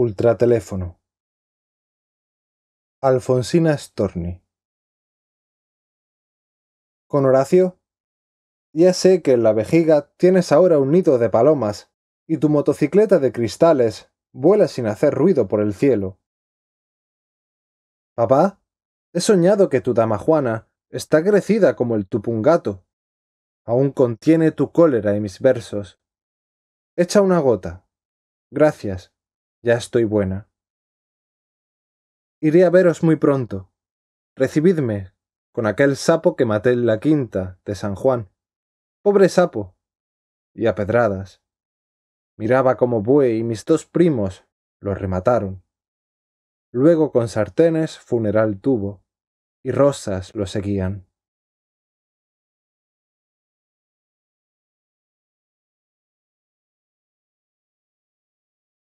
Ultrateléfono. Alfonsina Storni. Con Horacio, ya sé que en la vejiga tienes ahora un nido de palomas y tu motocicleta de cristales vuela sin hacer ruido por el cielo. Papá, he soñado que tu dama Juana está crecida como el tupungato. Aún contiene tu cólera y mis versos. Echa una gota. Gracias. Ya estoy buena. Iré a veros muy pronto. Recibidme, con aquel sapo que maté en la quinta de San Juan. Pobre sapo. Y a pedradas. Miraba como buey y mis dos primos lo remataron. Luego con sartenes funeral tuvo, y rosas lo seguían.